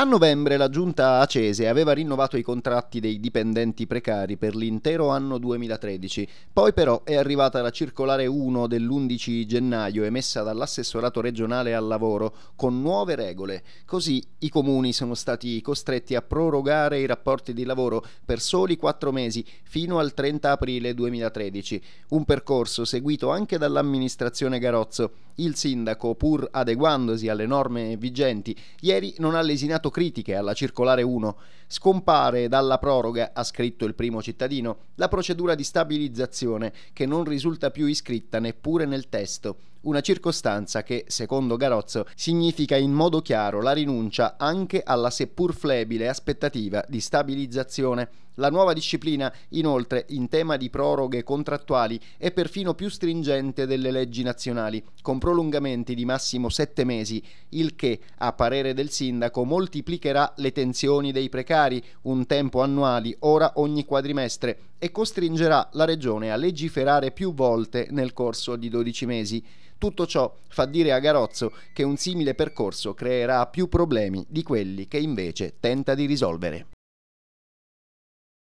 A novembre la giunta Acese aveva rinnovato i contratti dei dipendenti precari per l'intero anno 2013, poi però è arrivata la circolare 1 dell'11 gennaio emessa dall'assessorato regionale al lavoro con nuove regole. Così i comuni sono stati costretti a prorogare i rapporti di lavoro per soli 4 mesi fino al 30 aprile 2013, un percorso seguito anche dall'amministrazione Garozzo. Il sindaco, pur adeguandosi alle norme vigenti, ieri non ha lesinato lanciato critiche alla circolare 1. Scompare dalla proroga, ha scritto il primo cittadino, la procedura di stabilizzazione che non risulta più iscritta neppure nel testo. Una circostanza che, secondo Garozzo, significa in modo chiaro la rinuncia anche alla seppur flebile aspettativa di stabilizzazione. La nuova disciplina, inoltre, in tema di proroghe contrattuali è perfino più stringente delle leggi nazionali, con prolungamenti di massimo sette mesi, il che, a parere del sindaco, moltiplicherà le tensioni dei precari, un tempo annuali, ora ogni quadrimestre, e costringerà la Regione a legiferare più volte nel corso di 12 mesi. Tutto ciò fa dire a Garozzo che un simile percorso creerà più problemi di quelli che invece tenta di risolvere.